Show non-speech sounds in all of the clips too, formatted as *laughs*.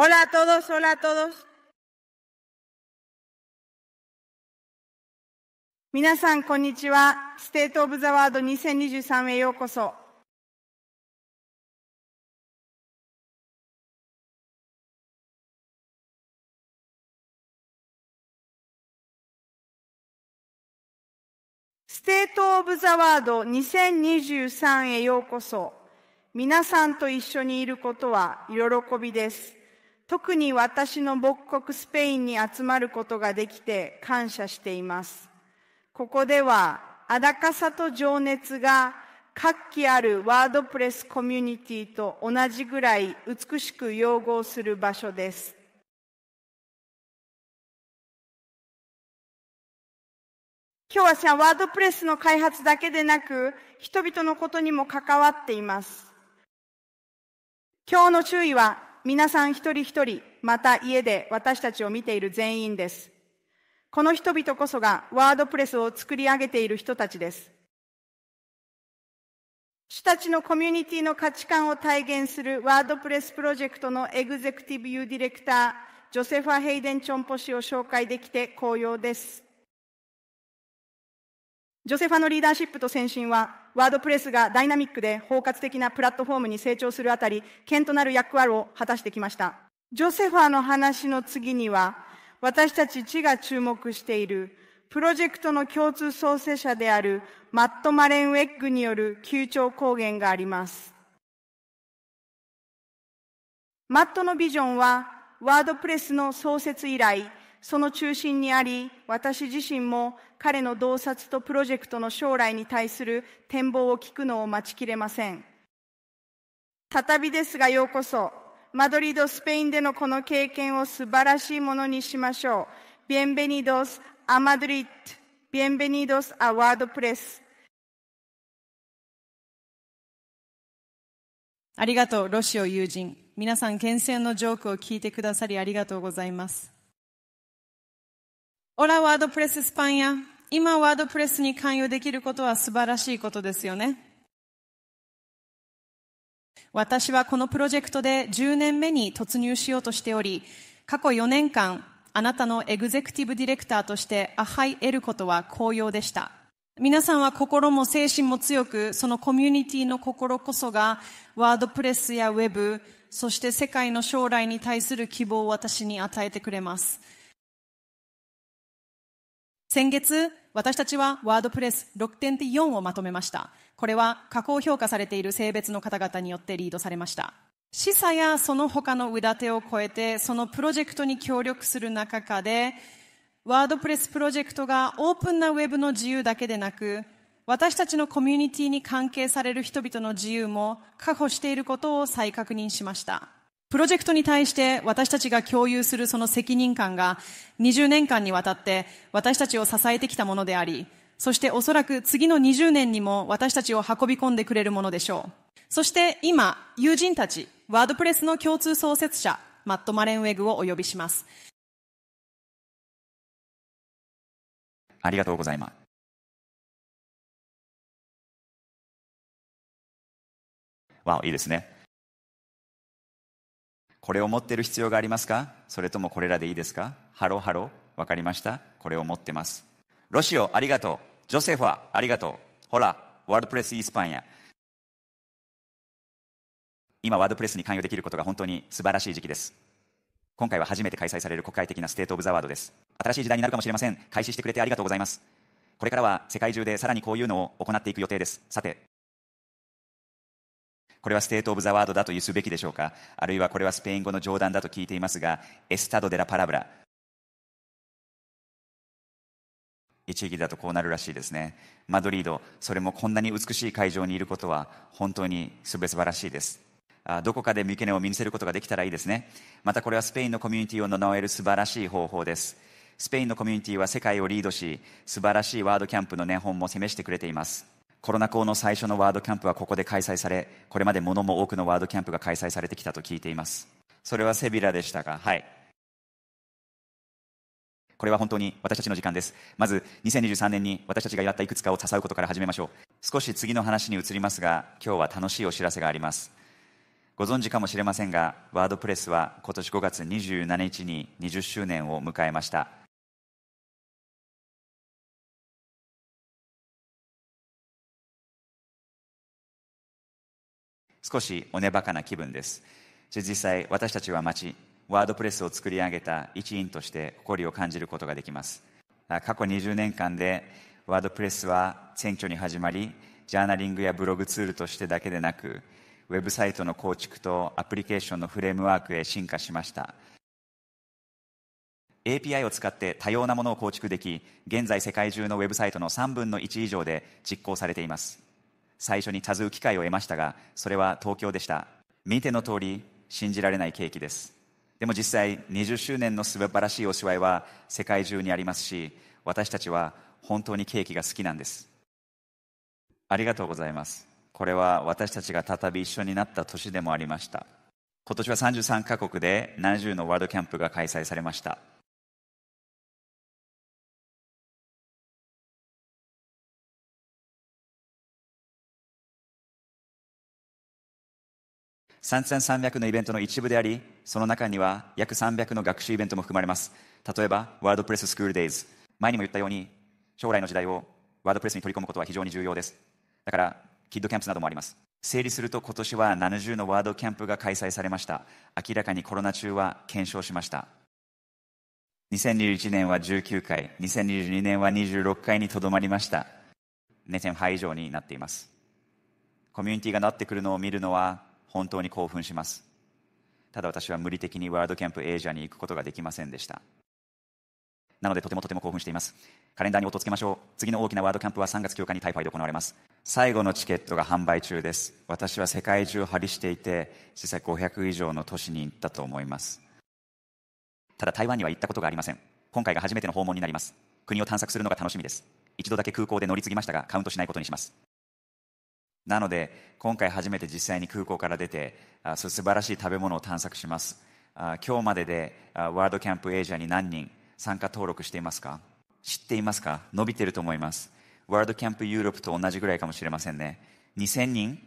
Hola a todos, hola a todos. 皆さん、こんにちは。ステート・オブ・ザ・ワード2023へようこそ。ステート・オブ・ザ・ワード2023へようこそ。皆さんと一緒にいることは喜びです。特に私の母国スペインに集まることができて感謝しています。ここでは、あだかさと情熱が活気あるワードプレスコミュニティと同じぐらい美しく融合する場所です。今日はワードプレスの開発だけでなく、人々のことにも関わっています。今日の注意は、皆さん一人一人、また家で私たちを見ている全員です。この人々こそがワードプレスを作り上げている人たちです。主たちのコミュニティの価値観を体現するワードプレスプロジェクトのエグゼクティブユーディレクター、ジョセファ・ヘイデン・チョンポ氏を紹介できて光栄です。ジョセファのリーダーシップと先進は、ワードプレスがダイナミックで包括的なプラットフォームに成長するあたり、県となる役割を果たしてきました。ジョセファーの話の次には、私たち地が注目している、プロジェクトの共通創設者であるマット・マレンウェッグによる球長高原があります。マットのビジョンは、ワードプレスの創設以来、その中心にあり、私自身も彼の洞察とプロジェクトの将来に対する展望を聞くのを待ちきれません。再びですがようこそ、マドリード、スペインでのこの経験を素晴らしいものにしましょう。ビエンベニドス・アマドリッド、ビエンベニドス・アワードプレス。ありがとう、ロシオ友人。皆さん、厳選のジョークを聞いてくださりありがとうございます。Hola, WordPress España. 今ワードプレスに関与できることは素晴らしいことですよね。私はこのプロジェクトで10年目に突入しようとしており、過去4年間、あなたのエグゼクティブディレクターとしてアハイ得ることは高揚でした。皆さんは心も精神も強く、そのコミュニティの心こそが、ワードプレスやウェブ、そして世界の将来に対する希望を私に与えてくれます。先月、私たちはワードプレス6.4をまとめました。これは加工評価されている性別の方々によってリードされました。示唆やその他の裏手を超えて、そのプロジェクトに協力する中で、ワードプレスプロジェクトがオープンなウェブの自由だけでなく、私たちのコミュニティに関係される人々の自由も確保していることを再確認しました。プロジェクトに対して私たちが共有するその責任感が20年間にわたって私たちを支えてきたものであり、そしておそらく次の20年にも私たちを運び込んでくれるものでしょう。そして今、友人たち、ワードプレスの共通創設者、マット・マレンウェグをお呼びします。ありがとうございます。わ、あ、いいですね。これを持ってる必要がありますかそれともこれらでいいですかハロハロわかりましたこれを持ってます。ロシオ、ありがとう。ジョセファ、ありがとう。ほら、ワードプレスイースパンや。今、ワードプレスに関与できることが本当に素晴らしい時期です。今回は初めて開催される国会的なステート・オブ・ザ・ワードです。新しい時代になるかもしれません。開始してくれてありがとうございます。これからは世界中でさらにこういうのを行っていく予定です。さて、これはステート・オブ・ザ・ワードだと言うすべきでしょうかあるいはこれはスペイン語の冗談だと聞いていますが、エスタド・デラ・パラブラ。一義だとこうなるらしいですね。マドリード、それもこんなに美しい会場にいることは本当にすべ素晴らしいです。どこかでミけネを身にせることができたらいいですね。またこれはスペインのコミュニティを名乗える素晴らしい方法です。スペインのコミュニティは世界をリードし、素晴らしいワードキャンプの年本も示してくれています。コロナ後の最初のワードキャンプはここで開催され、これまでものも多くのワードキャンプが開催されてきたと聞いています。それはセビラでしたが、はい。これは本当に私たちの時間です。まず、2023年に私たちがやったいくつかを誘うことから始めましょう。少し次の話に移りますが、今日は楽しいお知らせがあります。ご存知かもしれませんが、ワードプレスは今年5月27日に20周年を迎えました。少しおねばかな気分です実際私たちは町ワードプレスを作り上げた一員として誇りを感じることができます過去20年間でワードプレスは選挙に始まりジャーナリングやブログツールとしてだけでなくウェブサイトの構築とアプリケーションのフレームワークへ進化しました API を使って多様なものを構築でき現在世界中のウェブサイトの3分の1以上で実行されています最初に尋う機会を得ましたがそれは東京でした見ての通り信じられないケーキですでも実際20周年の素晴らしいお芝居は世界中にありますし私たちは本当にケーキが好きなんですありがとうございますこれは私たちが再び一緒になった年でもありました今年は33カ国で70のワールドキャンプが開催されました3300のイベントの一部であり、その中には約300の学習イベントも含まれます。例えば、ワードプレススクールデイズ。前にも言ったように、将来の時代をワードプレスに取り込むことは非常に重要です。だから、キッドキャンプスなどもあります。整理すると今年は70のワードキャンプが開催されました。明らかにコロナ中は検証しました。2021年は19回、2022年は26回にとどまりました。2.8以上になっています。コミュニティがなってくるのを見るのは本当に興奮しますただ私は無理的にワールドキャンプエイジアに行くことができませんでしたなのでとてもとても興奮していますカレンダーに音をつけましょう次の大きなワールドキャンプは3月9日にタイパイで行われます最後のチケットが販売中です私は世界中張りしていて実際500以上の都市に行ったと思いますただ台湾には行ったことがありません今回が初めての訪問になります国を探索するのが楽しみです一度だけ空港で乗り継ぎましたがカウントしないことにしますなので今回初めて実際に空港から出てあそう素晴らしい食べ物を探索しますあ今日まででワールドキャンプエイジャーに何人参加登録していますか知っていますか伸びてると思いますワールドキャンプユーロップと同じぐらいかもしれませんね2000人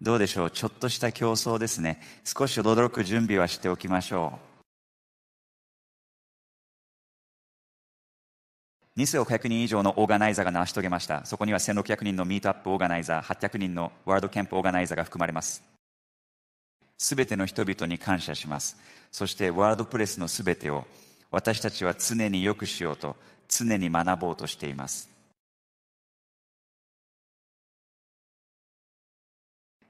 どうでしょうちょっとした競争ですね少し驚く準備はしておきましょう2600人以上のオーガナイザーが成し遂げましたそこには1600人のミートアップオーガナイザー800人のワールドキャンプオーガナイザーが含まれますすべての人々に感謝しますそしてワールドプレスのすべてを私たちは常によくしようと常に学ぼうとしています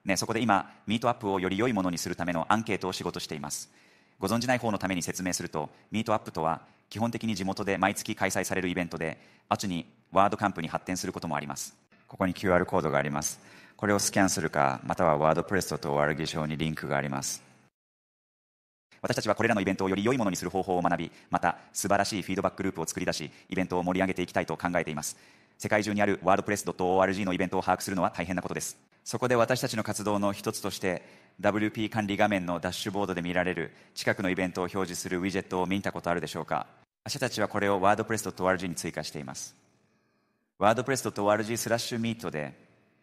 ね、そこで今、ミートアップをより良いものにするためのアンケートを仕事しています。ご存じない方のために説明すると、ミートアップとは、基本的に地元で毎月開催されるイベントで後にワードカンプに発展することもありますここに QR コードがありますこれをスキャンするかまたはワードプレスと ORG 上にリンクがあります私たちはこれらのイベントをより良いものにする方法を学びまた素晴らしいフィードバックループを作り出しイベントを盛り上げていきたいと考えています世界中にあるワードプレス .org のイベントを把握するのは大変なことですそこで私たちの活動の一つとして WP 管理画面のダッシュボードで見られる近くのイベントを表示するウィジェットを見たことあるでしょうか私たちはこれを WordPress.org に追加しています WordPress.org スラッシュミートで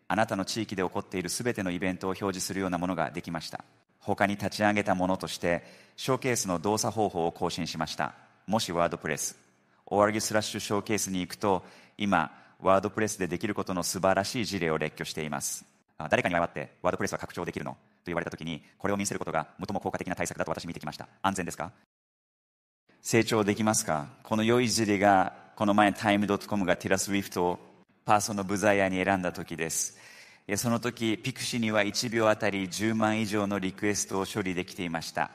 あなたの地域で起こっている全てのイベントを表示するようなものができました他に立ち上げたものとしてショーケースの動作方法を更新しましたもし WordPress org スラッシュショーケースに行くと今 WordPress でできることの素晴らしい事例を列挙しています誰かに謝ってワードプレスは拡張できるのと言われたときにこれを見せることが最も効果的な対策だと私見てきました安全ですか成長できますかこの良い事例がこの前タイムドットコムがテラスウィフトをパーソンのブザイに選んだ時ですその時ピクシには1秒あたり10万以上のリクエストを処理できていました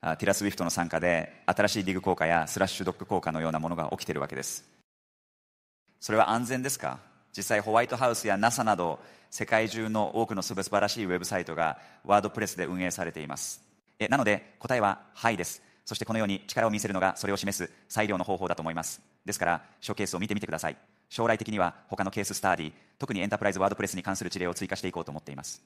ティラスウィフトの参加で新しいディグ効果やスラッシュドック効果のようなものが起きているわけですそれは安全ですか実際ホワイトハウスや NASA など世界中の多くの素晴らしいウェブサイトがワードプレスで運営されていますえなので答えははいですそしてこのように力を見せるのがそれを示す最良の方法だと思いますですからショーケースを見てみてください将来的には他のケーススタディ特にエンタープライズワードプレスに関する事例を追加していこうと思っています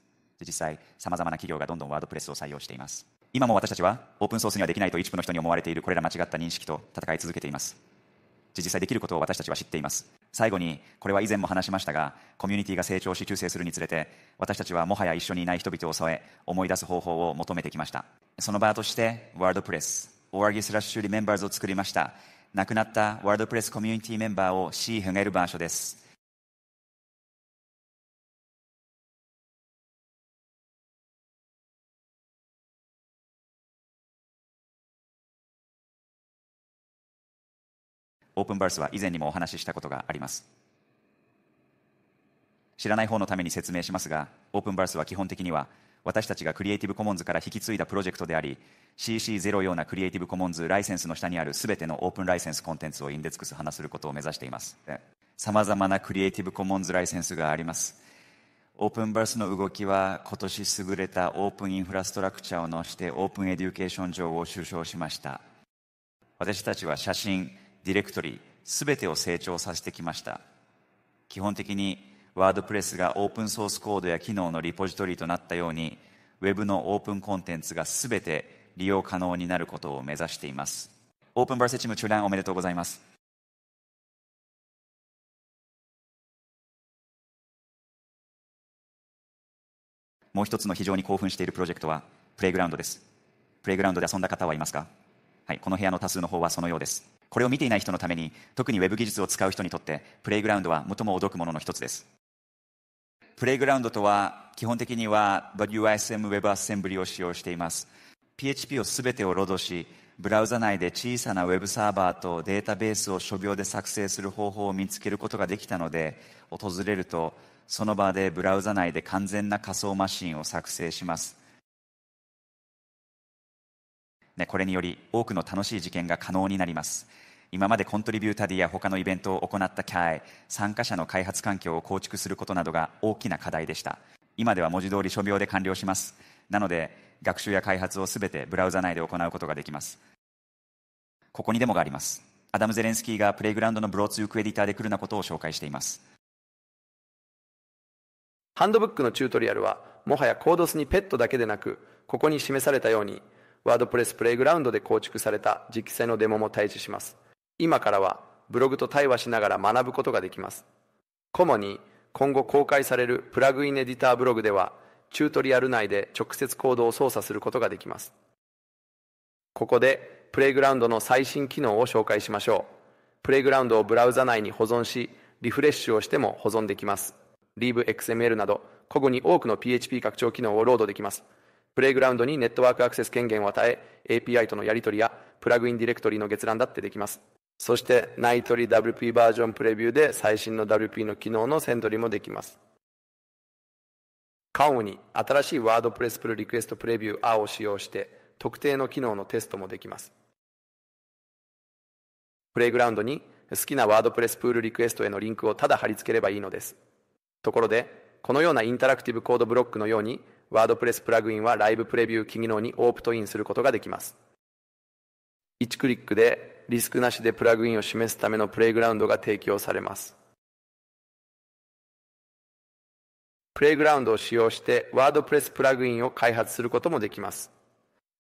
実際さまざまな企業がどんどんワードプレスを採用しています今も私たちはオープンソースにはできないと一部の人に思われているこれら間違った認識と戦い続けています実際できることを私たちは知っています最後にこれは以前も話しましたがコミュニティが成長し中世するにつれて私たちはもはや一緒にいない人々を添え思い出す方法を求めてきましたその場としてワードプレスオーギスラッシュリメンバーズを作りました亡くなったワードプレスコミュニティメンバーを C フがいる場所ですオープンバースは以前にもお話ししたことがあります知らない方のために説明しますがオープンバースは基本的には私たちがクリエイティブコモンズから引き継いだプロジェクトであり CC0 ようなクリエイティブコモンズライセンスの下にある全てのオープンライセンスコンテンツをインデックス話することを目指していますさまざまなクリエイティブコモンズライセンスがありますオープンバースの動きは今年優れたオープンインフラストラクチャーをのしてオープンエデュケーション上を受賞しました私たちは写真ディレクトリー、全てを成長させてきました。基本的にワードプレスがオープンソースコードや機能のリポジトリとなったように、Web のオープンコンテンツが全て利用可能になることを目指しています。オープンバーセチム中断おめでとうございます。もう一つの非常に興奮しているプロジェクトは、プレイグラウンドです。プレイグラウンドで遊んだ方はいますかはい、この部屋の多数の方はそのようです。これを見ていない人のために、特に Web 技術を使う人にとって、プレイグラウンドは最もおどくものの一つです。プレイグラウンドとは、基本的には WISM WebAssembly を使用しています。PHP を全てをロードし、ブラウザ内で小さな Web サーバーとデータベースを所病で作成する方法を見つけることができたので、訪れると、その場でブラウザ内で完全な仮想マシンを作成します。ね、これにより多くの楽しい事件が可能になります今までコントリビュータディや他のイベントを行ったキャイ参加者の開発環境を構築することなどが大きな課題でした今では文字通り書秒で完了しますなので学習や開発をすべてブラウザ内で行うことができますここにデモがありますアダム・ゼレンスキーがプレイグラウンドのブローツークエディターで来るなことを紹介していますハンドブックのチュートリアルはもはやコードスにペットだけでなくここに示されたようにワードプレスプレイグラウンドで構築された実機性のデモも対峙します。今からはブログと対話しながら学ぶことができます。コモに今後公開されるプラグインエディターブログではチュートリアル内で直接コードを操作することができます。ここでプレイグラウンドの最新機能を紹介しましょう。プレイグラウンドをブラウザ内に保存し、リフレッシュをしても保存できます。リーブ x m l など、コグに多くの PHP 拡張機能をロードできます。プレイグラウンドにネットワークアクセス権限を与え、API とのやり取りやプラグインディレクトリの閲覧だってできます。そして、ナイトリ WP バージョンプレビューで最新の WP の機能のセントリもできます。カオに新しいワードプレスプルリクエストプレビュー R を使用して、特定の機能のテストもできます。プレイグラウンドに好きなワードプレスプールリクエストへのリンクをただ貼り付ければいいのです。ところで、このようなインタラクティブコードブロックのようにワードプレスプラグインはライブプレビュー機能にオープトインすることができます。1クリックでリスクなしでプラグインを示すためのプレイグラウンドが提供されます。プレイグラウンドを使用してワードプレスプラグインを開発することもできます。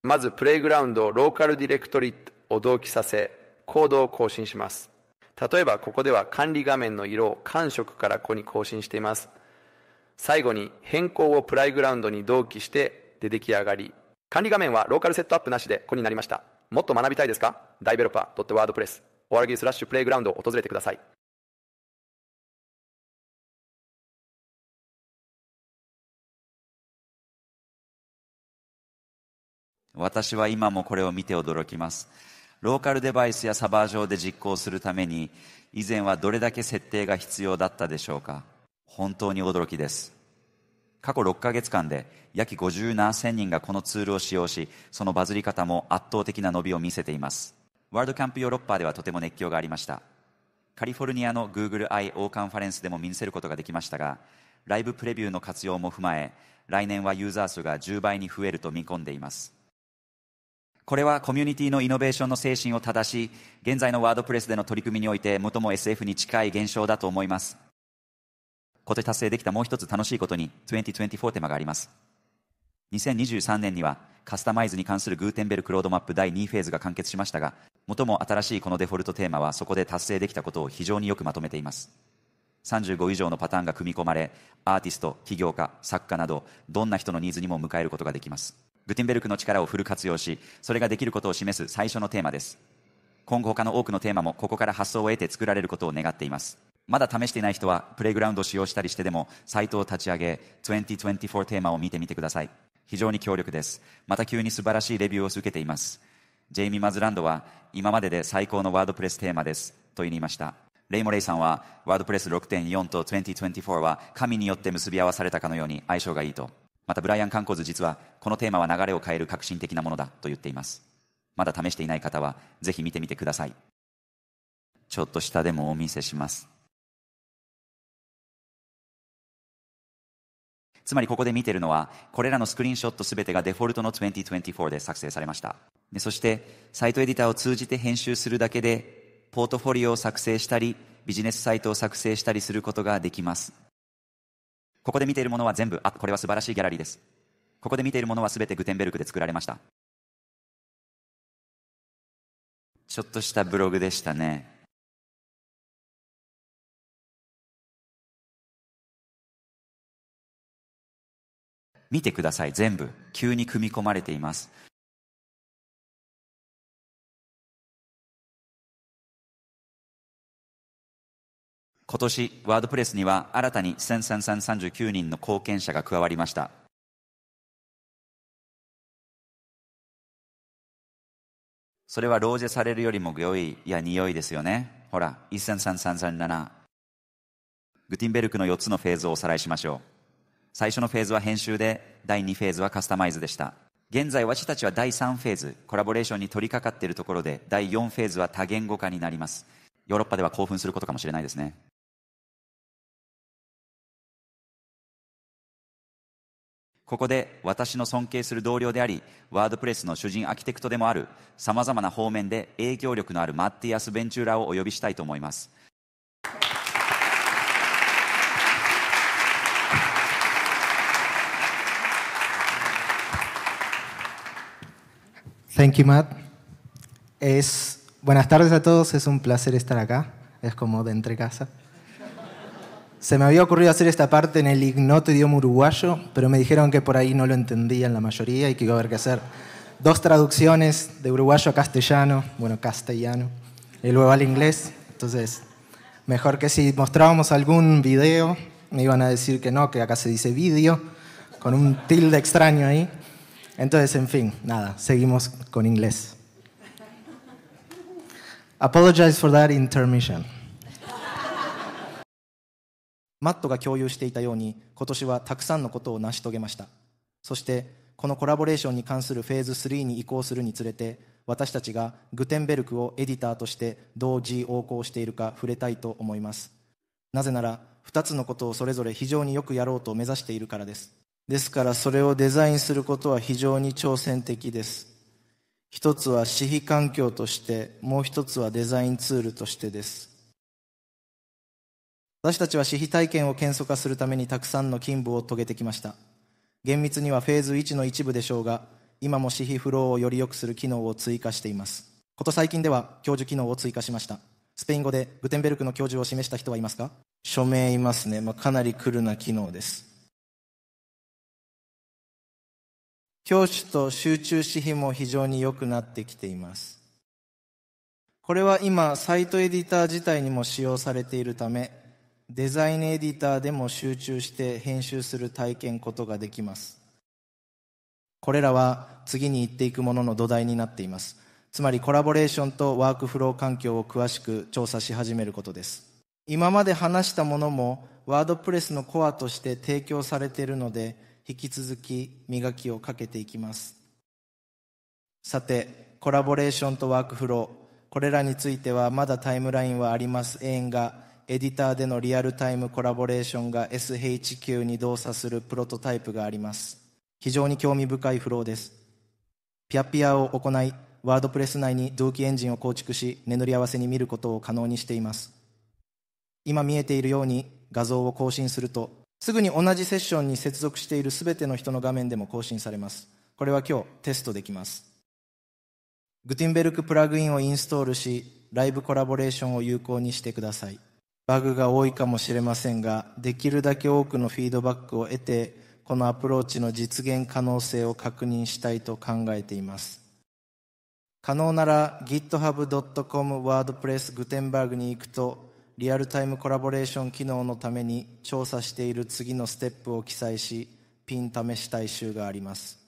まずプレイグラウンドをローカルディレクトリを同期させ、コードを更新します。例えばここでは管理画面の色を寒色から子に更新しています。最後に変更をプライグラウンドに同期してで出来上がり、管理画面はローカルセットアップなしでこになりました。もっと学びたいですか ?developer.wordpress o r g スラッシュプレイグラウンドを訪れてください。私は今もこれを見て驚きます。ローカルデバイスやサバー上で実行するために、以前はどれだけ設定が必要だったでしょうか。本当に驚きです。過去6ヶ月間で約57 0人がこのツールを使用し、そのバズり方も圧倒的な伸びを見せています。ワールドキャンプヨーロッパではとても熱狂がありました。カリフォルニアの Google I.O. カンファレンスでも見せることができましたが、ライブプレビューの活用も踏まえ、来年はユーザー数が10倍に増えると見込んでいます。これはコミュニティのイノベーションの精神を正し、現在のワードプレスでの取り組みにおいて最も SF に近い現象だと思います。今年達成できたもう一つ楽しいことに2024テーマがあります。2023年にはカスタマイズに関するグーテンベルクロードマップ第2フェーズが完結しましたが、最も新しいこのデフォルトテーマはそこで達成できたことを非常によくまとめています。35以上のパターンが組み込まれ、アーティスト、起業家、作家など、どんな人のニーズにも迎えることができます。グテンベルクの力をフル活用し、それができることを示す最初のテーマです。今後他の多くのテーマもここから発想を得て作られることを願っています。まだ試していない人はプレイグラウンドを使用したりしてでもサイトを立ち上げ2024テーマを見てみてください非常に強力ですまた急に素晴らしいレビューを受けていますジェイミー・マズランドは今までで最高のワードプレステーマですと言いましたレイモ・レイさんはワードプレス6.4と2024は神によって結び合わされたかのように相性がいいとまたブライアン・カンコズ実はこのテーマは流れを変える革新的なものだと言っていますまだ試していない方はぜひ見てみてくださいちょっと下でもお見せしますつまりここで見てるのは、これらのスクリーンショットすべてがデフォルトの2024で作成されました。でそして、サイトエディターを通じて編集するだけで、ポートフォリオを作成したり、ビジネスサイトを作成したりすることができます。ここで見ているものは全部、あ、これは素晴らしいギャラリーです。ここで見ているものは全てグテンベルクで作られました。ちょっとしたブログでしたね。見てください、全部。急に組み込まれています。今年、ワードプレスには新たに1339人の貢献者が加わりました。それは老若されるよりも良い、いや、匂いですよね。ほら、13337。グティンベルクの4つのフェーズをおさらいしましょう。最初のフェーズは編集で、第2フェーズはカスタマイズでした。現在私たちは第3フェーズ、コラボレーションに取り掛かっているところで、第4フェーズは多言語化になります。ヨーロッパでは興奮することかもしれないですね。ここで私の尊敬する同僚であり、ワードプレスの主人アーキテクトでもある、様々な方面で影響力のあるマッティアス・ベンチューラーをお呼びしたいと思います。Thank you, Matt. Es, buenas tardes a todos, es un placer estar acá, es como de entre casa. Se me había ocurrido hacer esta parte en el ignoto idioma uruguayo, pero me dijeron que por ahí no lo entendían la mayoría y que iba a haber que hacer dos traducciones de uruguayo a castellano, bueno, castellano, y luego al inglés. Entonces, mejor que si mostrábamos algún video, me iban a decir que no, que acá se dice vídeo, con un tilde extraño ahí. Entonces, en fin, nada, seguimos con inglés. Apologize for that intermission. マットが共有していたように今年はたくさんのことを成し遂げましたそしてこのコラボレーションに関するフェーズ3に移行するにつれて私たちがグテンベルクをエディターとしてどう G 横行しているか触れたいと思いますなぜなら2つのことをそれぞれ非常によくやろうと目指しているからですですからそれをデザインすることは非常に挑戦的です。一つは私費環境として、もう一つはデザインツールとしてです。私たちは私費体験を簡素化するためにたくさんの勤務を遂げてきました。厳密にはフェーズ1の一部でしょうが、今も私費フローをより良くする機能を追加しています。こと最近では教授機能を追加しました。スペイン語でグテンベルクの教授を示した人はいますか署名いますね。まあ、かなりクルな機能です。教師と集中指費も非常に良くなってきています。これは今、サイトエディター自体にも使用されているため、デザインエディターでも集中して編集する体験ことができます。これらは次に行っていくものの土台になっています。つまりコラボレーションとワークフロー環境を詳しく調査し始めることです。今まで話したものもワードプレスのコアとして提供されているので、引き続き磨きをかけていきますさてコラボレーションとワークフローこれらについてはまだタイムラインはあります永遠がエディターでのリアルタイムコラボレーションが SHQ に動作するプロトタイプがあります非常に興味深いフローですピアピアを行いワードプレス内に同期エンジンを構築し眠り合わせに見ることを可能にしています今見えているように画像を更新するとすぐに同じセッションに接続しているすべての人の画面でも更新されます。これは今日テストできます。グティンベルクプラグインをインストールし、ライブコラボレーションを有効にしてください。バグが多いかもしれませんが、できるだけ多くのフィードバックを得て、このアプローチの実現可能性を確認したいと考えています。可能なら github.com wordpress グテンバーグに行くとリアルタイムコラボレーション機能のために調査している次のステップを記載しピン試し大集があります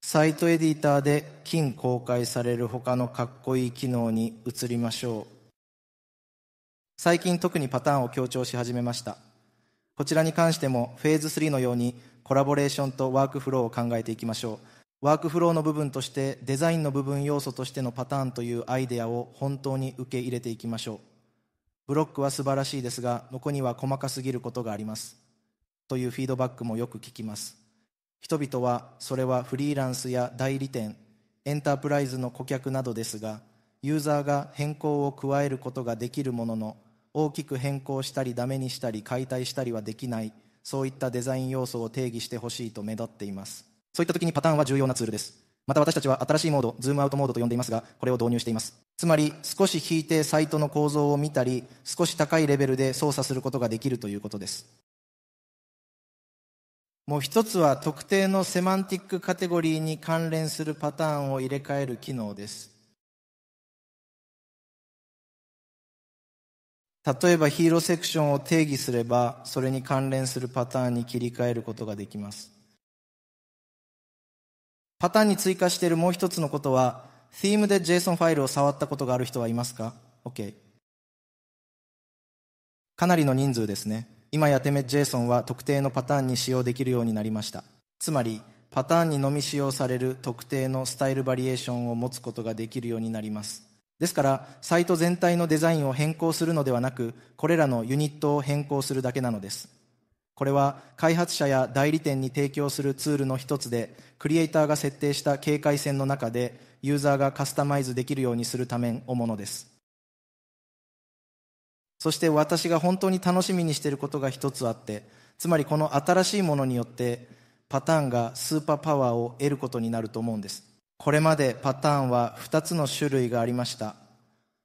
サイトエディターで金公開される他のかっこいい機能に移りましょう最近特にパターンを強調し始めましたこちらに関してもフェーズ3のようにコラボレーションとワークフローを考えていきましょうワークフローの部分としてデザインの部分要素としてのパターンというアイデアを本当に受け入れていきましょうブロックは素晴らしいですが、残には細かすぎることがあります。というフィードバックもよく聞きます。人々は、それはフリーランスや代理店、エンタープライズの顧客などですが、ユーザーが変更を加えることができるものの、大きく変更したりダメにしたり解体したりはできない、そういったデザイン要素を定義してほしいと目立っています。そういった時にパターンは重要なツールです。また私たちは新しいモード、ズームアウトモードと呼んでいますが、これを導入しています。つまり少し引いてサイトの構造を見たり少し高いレベルで操作することができるということですもう一つは特定のセマンティックカテゴリーに関連するパターンを入れ替える機能です例えばヒーローセクションを定義すればそれに関連するパターンに切り替えることができますパターンに追加しているもう一つのことは Theme で JSON ファイルを触ったことがある人はいますか ?OK。かなりの人数ですね。今やてめ JSON は特定のパターンに使用できるようになりました。つまり、パターンにのみ使用される特定のスタイルバリエーションを持つことができるようになります。ですから、サイト全体のデザインを変更するのではなく、これらのユニットを変更するだけなのです。これは開発者や代理店に提供するツールの一つで、クリエイターが設定した警戒線の中で、ユーザーがカスタマイズできるようにするためのものです。そして私が本当に楽しみにしていることが一つあって、つまりこの新しいものによって、パターンがスーパーパワーを得ることになると思うんです。これまでパターンは2つの種類がありました。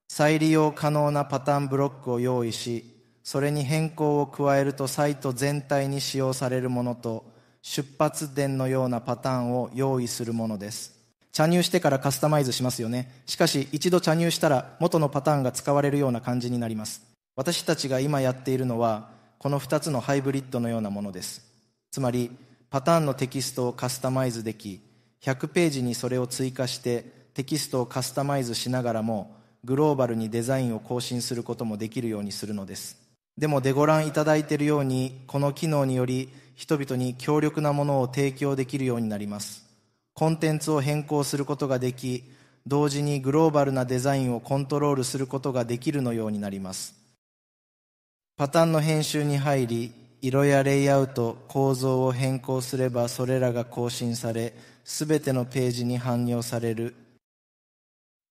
再利用可能なパターンブロックを用意し、それに変更を加えるとサイト全体に使用されるものと出発点のようなパターンを用意するものです茶入してからカスタマイズしますよねしかし一度茶入したら元のパターンが使われるような感じになります私たちが今やっているのはこの2つのハイブリッドのようなものですつまりパターンのテキストをカスタマイズでき100ページにそれを追加してテキストをカスタマイズしながらもグローバルにデザインを更新することもできるようにするのですでもでご覧いただいているように、この機能により人々に強力なものを提供できるようになります。コンテンツを変更することができ、同時にグローバルなデザインをコントロールすることができるのようになります。パターンの編集に入り、色やレイアウト、構造を変更すればそれらが更新され、すべてのページに反映される。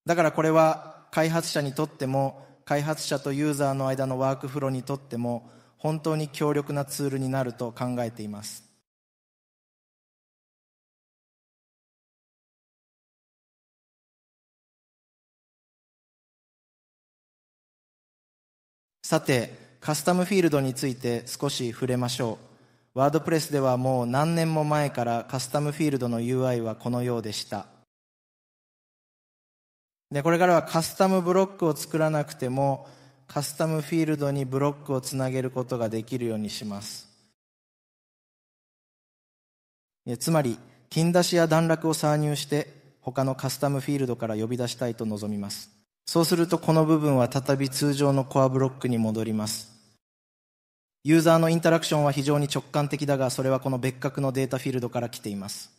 だからこれは開発者にとっても開発者とユーザーの間のワークフローにとっても本当に強力なツールになると考えていますさてカスタムフィールドについて少し触れましょうワードプレスではもう何年も前からカスタムフィールドの UI はこのようでしたで、これからはカスタムブロックを作らなくても、カスタムフィールドにブロックをつなげることができるようにします。つまり、金出しや段落を挿入して、他のカスタムフィールドから呼び出したいと望みます。そうするとこの部分は再び通常のコアブロックに戻ります。ユーザーのインタラクションは非常に直感的だが、それはこの別格のデータフィールドから来ています。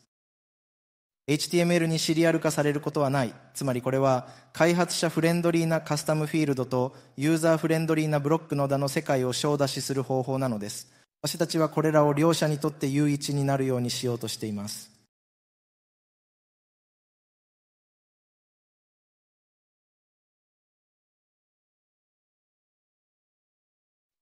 HTML にシリアル化されることはない。つまりこれは開発者フレンドリーなカスタムフィールドとユーザーフレンドリーなブロックの打の世界を小出しする方法なのです。私たちはこれらを両者にとって唯一になるようにしようとしています。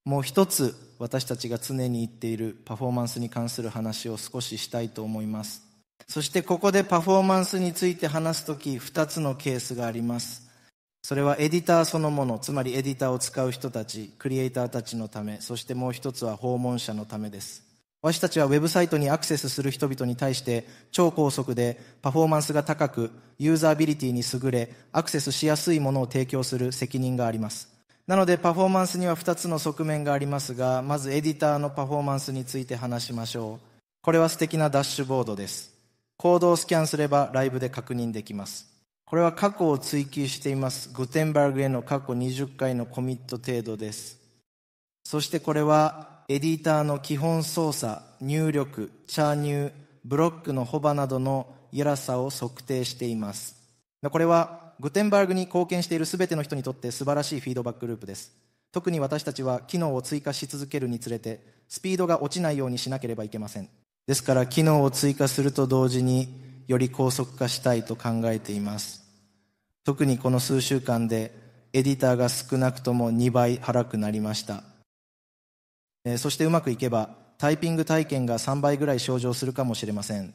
もう一つ私たちが常に言っているパフォーマンスに関する話を少ししたいと思います。そしてここでパフォーマンスについて話すとき、2つのケースがあります。それはエディターそのもの、つまりエディターを使う人たち、クリエイターたちのため、そしてもう一つは訪問者のためです。私たちはウェブサイトにアクセスする人々に対して超高速でパフォーマンスが高くユーザービリティに優れアクセスしやすいものを提供する責任がありますなのでパフォーマンスには2つの側面がありますがまずエディターのパフォーマンスについて話しましょうこれは素敵なダッシュボードですコードをスキャンすればライブで確認できます。これは過去を追求しています。グテンバーグへの過去20回のコミット程度です。そしてこれは、エディターの基本操作、入力、チャーニュー、ブロックのホバなどの偉さを測定しています。これは、グテンバーグに貢献している全ての人にとって素晴らしいフィードバックループです。特に私たちは機能を追加し続けるにつれて、スピードが落ちないようにしなければいけません。ですから機能を追加すると同時により高速化したいと考えています特にこの数週間でエディターが少なくとも2倍腹くなりましたそしてうまくいけばタイピング体験が3倍ぐらい症状するかもしれません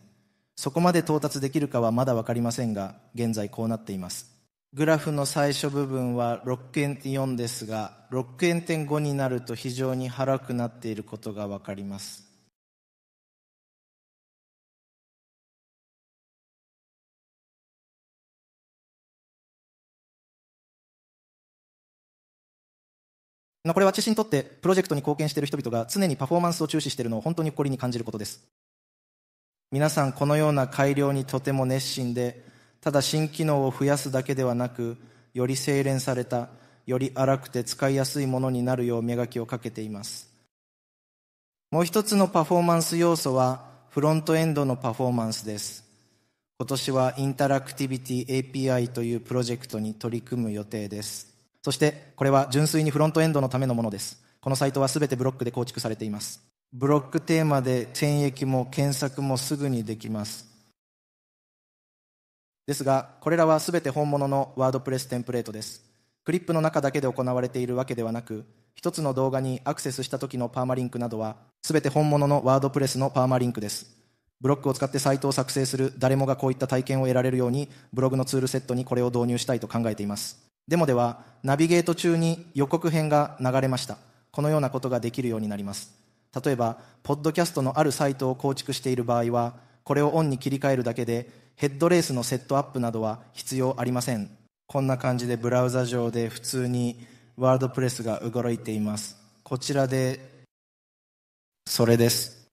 そこまで到達できるかはまだ分かりませんが現在こうなっていますグラフの最初部分は6.4ですが6.5になると非常に腹くなっていることが分かりますまこれはチにとってプロジェクトに貢献している人々が常にパフォーマンスを注視しているのを本当に誇りに感じることです皆さんこのような改良にとても熱心でただ新機能を増やすだけではなくより精錬されたより荒くて使いやすいものになるよう磨きをかけていますもう一つのパフォーマンス要素はフロントエンドのパフォーマンスです今年はインタラクティビティ API というプロジェクトに取り組む予定ですそしてこれは純粋にフロントエンドのためのものです。このサイトは全てブロックで構築されています。ブロックテーマで転役も検索もすぐにできます。ですが、これらは全て本物のワードプレステンプレートです。クリップの中だけで行われているわけではなく、一つの動画にアクセスした時のパーマリンクなどは、全て本物のワードプレスのパーマリンクです。ブロックを使ってサイトを作成する誰もがこういった体験を得られるように、ブログのツールセットにこれを導入したいと考えています。デモではナビゲート中に予告編が流れましたこのようなことができるようになります例えばポッドキャストのあるサイトを構築している場合はこれをオンに切り替えるだけでヘッドレースのセットアップなどは必要ありませんこんな感じでブラウザ上で普通にワールドプレスが動いていますこちらでそれです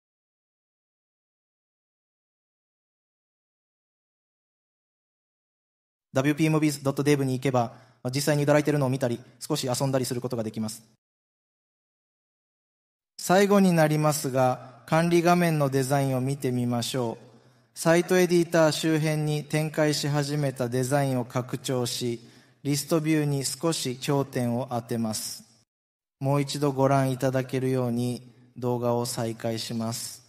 「wpmovies.dev」に行けば実際にいただいているのを見たり少し遊んだりすることができます最後になりますが管理画面のデザインを見てみましょうサイトエディター周辺に展開し始めたデザインを拡張しリストビューに少し焦点を当てますもう一度ご覧いただけるように動画を再開します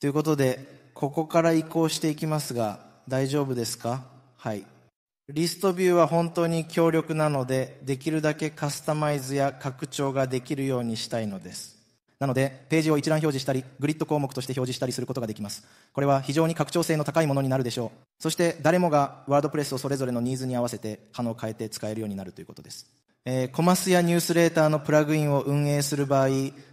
ということでここから移行していきますが大丈夫ですかはいリストビューは本当に強力なので、できるだけカスタマイズや拡張ができるようにしたいのです。なので、ページを一覧表示したり、グリッド項目として表示したりすることができます。これは非常に拡張性の高いものになるでしょう。そして、誰もがワードプレスをそれぞれのニーズに合わせて、可能を変えて使えるようになるということです。えー、コマスやニュースレーターのプラグインを運営する場合、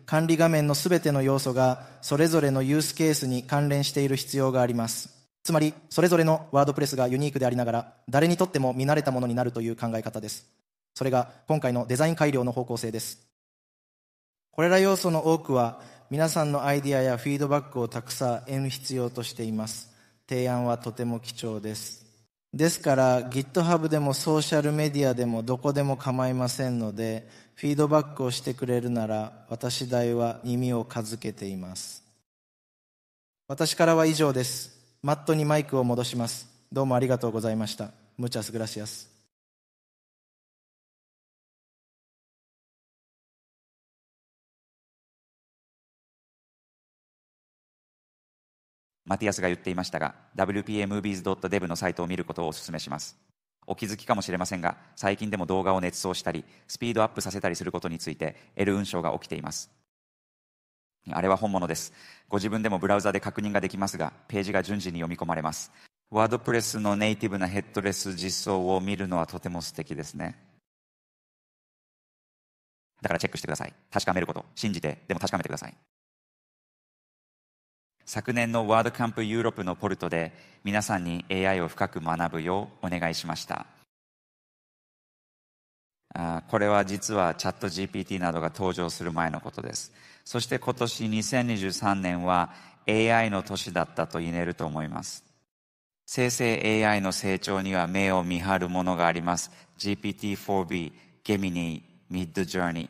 管理画面のすべての要素が、それぞれのユースケースに関連している必要があります。つまりそれぞれのワードプレスがユニークでありながら誰にとっても見慣れたものになるという考え方ですそれが今回のデザイン改良の方向性ですこれら要素の多くは皆さんのアイディアやフィードバックをたくさん得る必要としています提案はとても貴重ですですから GitHub でもソーシャルメディアでもどこでも構いませんのでフィードバックをしてくれるなら私代は耳をかけています私からは以上ですマットにマイクを戻します。どうもありがとうございました。ムチャスグラシアス。マティアスが言っていましたが、wpamovies.dev のサイトを見ることをお勧めします。お気づきかもしれませんが、最近でも動画を熱造したり、スピードアップさせたりすることについて、L 運賞が起きています。あれは本物です。ご自分でもブラウザで確認ができますが、ページが順次に読み込まれます。ワードプレスのネイティブなヘッドレス実装を見るのはとても素敵ですね。だからチェックしてください。確かめること。信じて、でも確かめてください。昨年のワードキャンプユーロップのポルトで皆さんに AI を深く学ぶようお願いしました。あこれは実はチャット GPT などが登場する前のことです。そして今年2023年は AI の年だったと言えると思います。生成 AI の成長には目を見張るものがあります。GPT-4B、ゲミニー、ミッドジ r ーニー。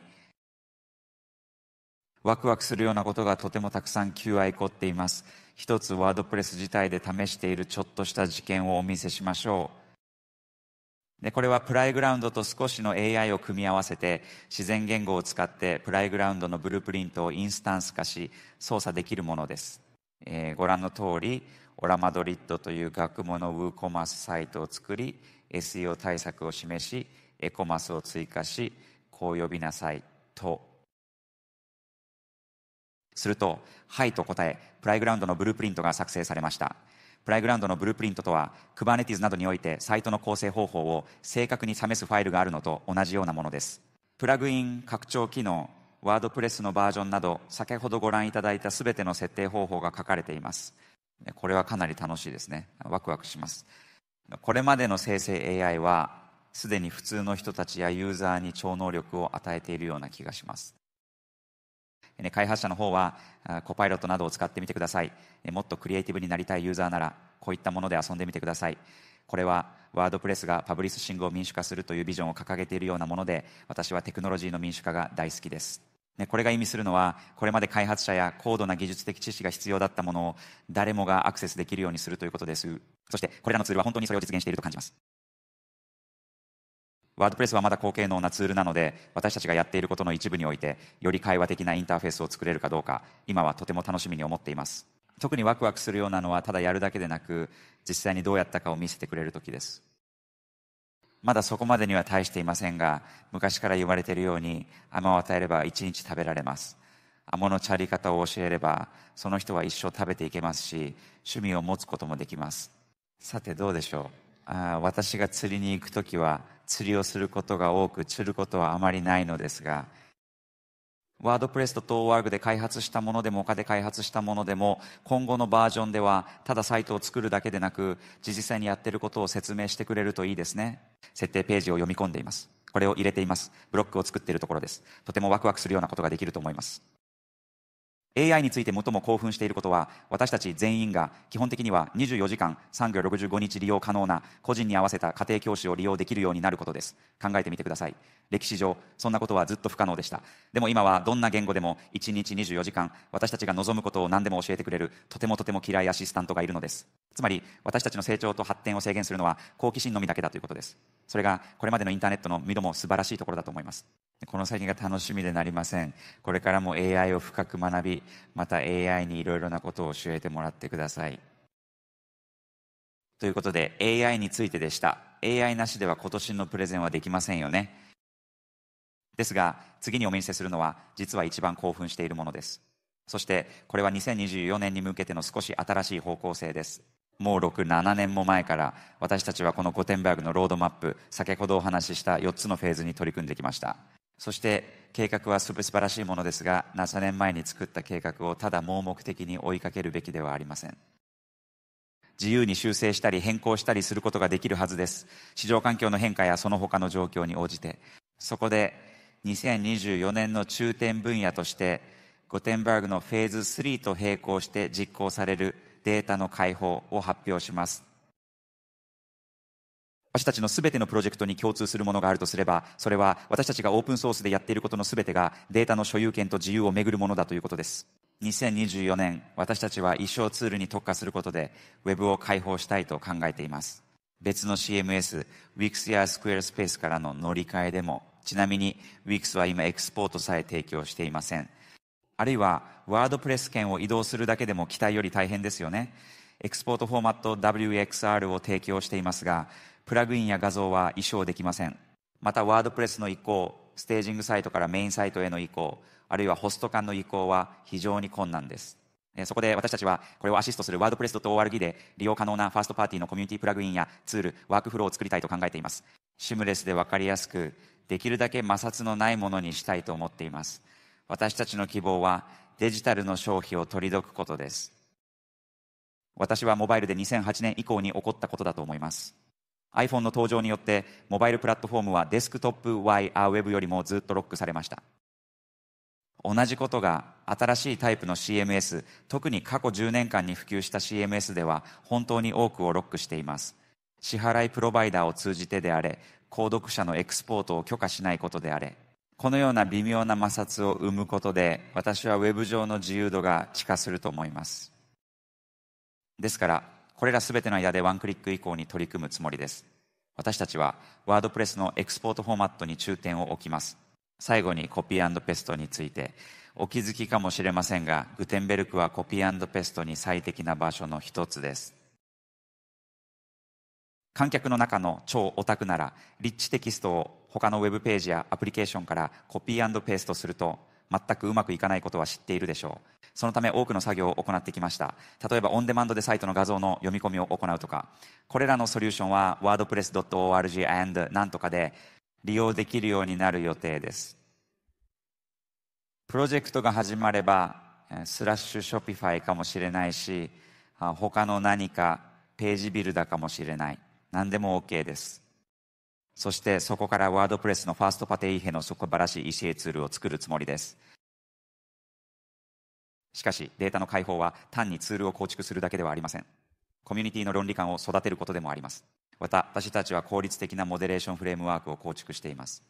ワクワクするようなことがとてもたくさん求愛凝っています。一つワードプレス自体で試しているちょっとした事件をお見せしましょう。でこれはプライグラウンドと少しの AI を組み合わせて自然言語を使ってプライグラウンドのブループリントをインスタンス化し操作できるものです、えー、ご覧の通りオラマドリッドという学問のウーコマースサイトを作り SEO 対策を示しエコマスを追加しこう呼びなさいとすると「はい」と答えプライグラウンドのブループリントが作成されましたプライグラウンドのブループリントとは Kubernetes などにおいてサイトの構成方法を正確に試すファイルがあるのと同じようなものですプラグイン拡張機能ワードプレスのバージョンなど先ほどご覧いただいたすべての設定方法が書かれていますこれはかなり楽しいですねワクワクしますこれまでの生成 AI はすでに普通の人たちやユーザーに超能力を与えているような気がします開発者の方はコパイロットなどを使ってみてくださいもっとクリエイティブになりたいユーザーならこういったもので遊んでみてくださいこれはワードプレスがパブリッシングを民主化するというビジョンを掲げているようなもので私はテクノロジーの民主化が大好きですこれが意味するのはこれまで開発者や高度な技術的知識が必要だったものを誰もがアクセスできるようにするということですそしてこれらのツールは本当にそれを実現していると感じますワードプレスはまだ高性能なツールなので私たちがやっていることの一部においてより会話的なインターフェースを作れるかどうか今はとても楽しみに思っています特にワクワクするようなのはただやるだけでなく実際にどうやったかを見せてくれる時ですまだそこまでには大していませんが昔から言われているように甘を与えれば一日食べられます甘のチャり方を教えればその人は一生食べていけますし趣味を持つこともできますさてどうでしょうあ私が釣りに行く時は釣りをすることが多く釣ることはあまりないのですがワードプレスと .org で開発したものでも他で開発したものでも今後のバージョンではただサイトを作るだけでなく実際にやってることを説明してくれるといいですね設定ページを読み込んでいますこれを入れていますブロックを作っているところですとてもワクワクするようなことができると思います AI について最も興奮していることは私たち全員が基本的には24時間3秒65日利用可能な個人に合わせた家庭教師を利用できるようになることです考えてみてください歴史上そんなことはずっと不可能でしたでも今はどんな言語でも1日24時間私たちが望むことを何でも教えてくれるとてもとても嫌いアシスタントがいるのですつまり私たちの成長と発展を制限するのは好奇心のみだけだということですそれがこれまでのインターネットの見ども素晴らしいところだと思いますこの先が楽しみでなりません。これからも AI を深く学び、また AI にいろいろなことを教えてもらってください。ということで AI についてでした。AI なしでは今年のプレゼンはできませんよね。ですが、次にお見せするのは、実は一番興奮しているものです。そして、これは2024年に向けての少し新しい方向性です。もう6、7年も前から私たちはこのゴテンバーグのロードマップ、先ほどお話しした4つのフェーズに取り組んできました。そして計画は素晴らしいものですがサ年前に作った計画をただ盲目的に追いかけるべきではありません自由に修正したり変更したりすることができるはずです市場環境の変化やその他の状況に応じてそこで2024年の中点分野としてゴテンバーグのフェーズ3と並行して実行されるデータの解放を発表します私たちの全てのプロジェクトに共通するものがあるとすればそれは私たちがオープンソースでやっていることの全てがデータの所有権と自由をめぐるものだということです2024年私たちは一生ツールに特化することで Web を開放したいと考えています別の CMS Wix や Squarespace からの乗り換えでもちなみに Wix は今エクスポートさえ提供していませんあるいはワードプレス券を移動するだけでも期待より大変ですよねエクスポートフォーマット WXR を提供していますがプラグインや画像は移装できませんまたワードプレスの移行ステージングサイトからメインサイトへの移行あるいはホスト間の移行は非常に困難ですそこで私たちはこれをアシストするワードプレス .org で利用可能なファーストパーティーのコミュニティプラグインやツールワークフローを作りたいと考えていますシムレスで分かりやすくできるだけ摩擦のないものにしたいと思っています私たちの希望はデジタルの消費を取り除くことです私はモバイルで2008年以降に起こったことだと思います iPhone の登場によってモバイルプラットフォームはデスクトップ YRWeb よりもずっとロックされました同じことが新しいタイプの CMS 特に過去10年間に普及した CMS では本当に多くをロックしています支払いプロバイダーを通じてであれ購読者のエクスポートを許可しないことであれこのような微妙な摩擦を生むことで私は Web 上の自由度が地下すると思いますですからこれらすべての間でワンクリック以降に取り組むつもりです私たちはワードプレスのエクスポートフォーマットに中点を置きます最後にコピーペストについてお気づきかもしれませんがグテンベルクはコピーペストに最適な場所の一つです観客の中の超オタクならリッチテキストを他のウェブページやアプリケーションからコピーペーストすると全くうまくいかないことは知っているでしょうそのため多くの作業を行ってきました例えばオンデマンドでサイトの画像の読み込みを行うとかこれらのソリューションは wordpress.org and なんとかで利用できるようになる予定ですプロジェクトが始まればスラッシュショピファイかもしれないし他の何かページビルダーかもしれない何でも OK ですそしてそこからワードプレスのファーストパテイヘの素晴らしい ECA ツールを作るつもりですしかしデータの解放は単にツールを構築するだけではありませんコミュニティの論理観を育てることでもありますまた私たちは効率的なモデレーションフレームワークを構築しています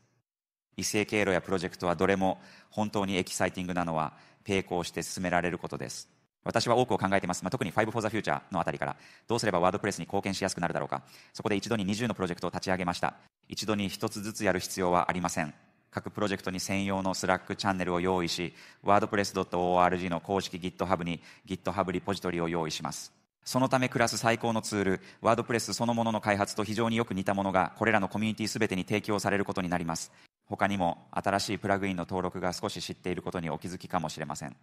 異性経路やプロジェクトはどれも本当にエキサイティングなのは並行して進められることです私は多くを考えています、まあ、特に Five for the Future のあたりからどうすればワードプレスに貢献しやすくなるだろうかそこで一度に20のプロジェクトを立ち上げました一度に1つずつやる必要はありません各プロジェクトに専用のスラックチャンネルを用意し wordpress.org の公式 GitHub に GitHub リポジトリを用意しますそのためクラス最高のツール WordPress そのものの開発と非常によく似たものがこれらのコミュニティすべてに提供されることになります他にも新しいプラグインの登録が少し知っていることにお気づきかもしれません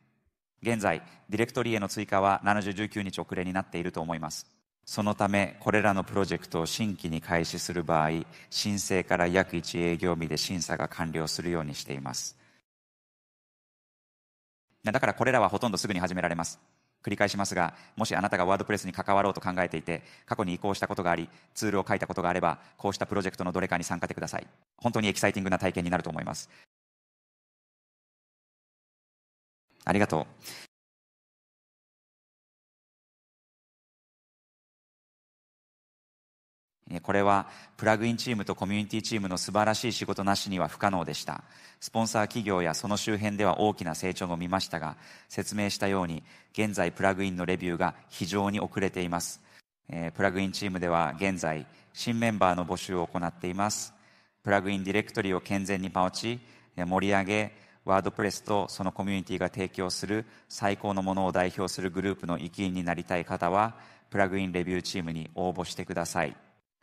現在ディレクトリへの追加は7019日遅れになっていると思いますそのためこれらのプロジェクトを新規に開始する場合申請から約1営業日で審査が完了するようにしていますだからこれらはほとんどすぐに始められます繰り返しますが、もしあなたがワードプレスに関わろうと考えていて、過去に移行したことがあり、ツールを書いたことがあれば、こうしたプロジェクトのどれかに参加してください。本当にエキサイティングな体験になると思います。ありがとう。これはプラグインチームとコミュニティチームの素晴らしい仕事なしには不可能でした。スポンサー企業やその周辺では大きな成長も見ましたが、説明したように、現在プラグインのレビューが非常に遅れています。えー、プラグインチームでは現在、新メンバーの募集を行っています。プラグインディレクトリを健全に保ち、盛り上げ、ワードプレスとそのコミュニティが提供する最高のものを代表するグループの一員になりたい方は、プラグインレビューチームに応募してください。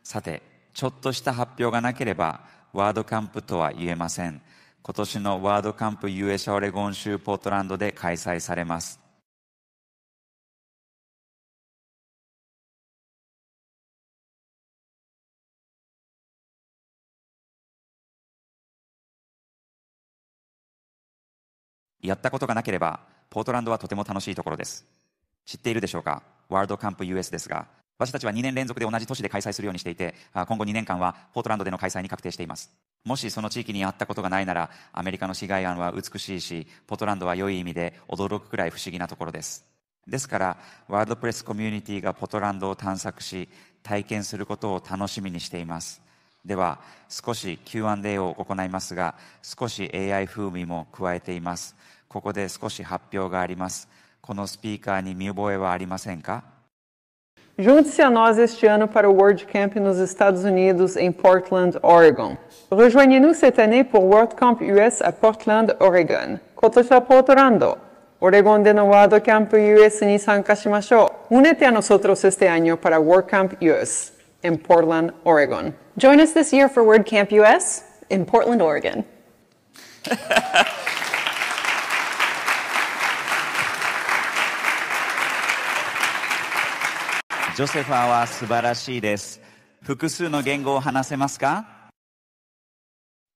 さて、ちょっとした発表がなければ、ワードカンプとは言えません。今年のワードカンプ US オレゴン州ポートランドで開催されます。やったことがなければ、ポートランドはとても楽しいところです。知っているでしょうかワールドカンプ US ですが、私たちは2年連続で同じ都市で開催するようにしていて、今後2年間はポートランドでの開催に確定しています。もしその地域にあったことがないなら、アメリカの市街案は美しいし、ポートランドは良い意味で驚くくらい不思議なところです。ですから、ワードプレスコミュニティがポートランドを探索し、体験することを楽しみにしています。では、少し Q&A を行いますが、少し AI 風味も加えています。ここで少し発表があります。このスピーカーに見覚えはありませんか Junte-se a nós este ano para o WordCamp nos Estados Unidos, em Portland, Oregon. Rejoignez-nous cette année pour WordCamp US à Portland, Oregon. Camp US に参加しましょう。Únete a nosotros este año para WordCamp US em Portland, Oregon. Join us this year for WordCamp US in Portland, Oregon. *laughs* ジョセファーは素晴らしいです複数の言語を話せますか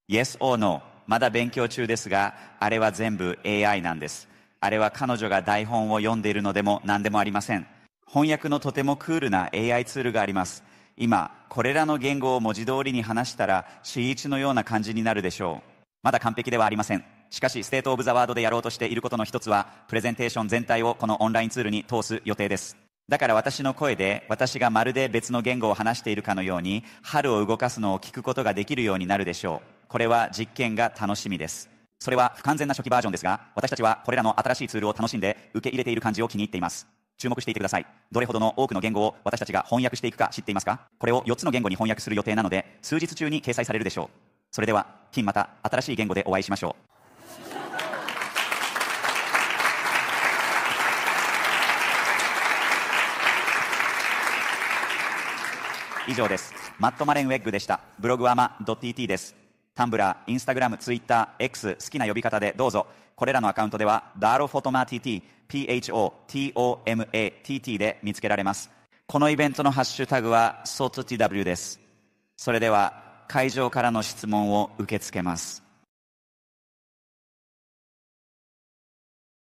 ?Yes or No まだ勉強中ですがあれは全部 AI なんですあれは彼女が台本を読んでいるのでも何でもありません翻訳のとてもクールな AI ツールがあります今これらの言語を文字通りに話したら C1 のような感じになるでしょうまだ完璧ではありませんしかしステート・オブ・ザ・ワードでやろうとしていることの一つはプレゼンテーション全体をこのオンラインツールに通す予定ですだから私の声で私がまるで別の言語を話しているかのように春を動かすのを聞くことができるようになるでしょう。これは実験が楽しみです。それは不完全な初期バージョンですが、私たちはこれらの新しいツールを楽しんで受け入れている感じを気に入っています。注目していてください。どれほどの多くの言語を私たちが翻訳していくか知っていますかこれを4つの言語に翻訳する予定なので、数日中に掲載されるでしょう。それでは、金また新しい言語でお会いしましょう。以上ですマット・マレンウェッグでしたブログはま .tt ですタンブラーインスタグラムツイッター X 好きな呼び方でどうぞこれらのアカウントではダーロフォトマ TT PHOTOMATT で見つけられますこのイベントのハッシュタグはソート t w ですそれでは会場からの質問を受け付けます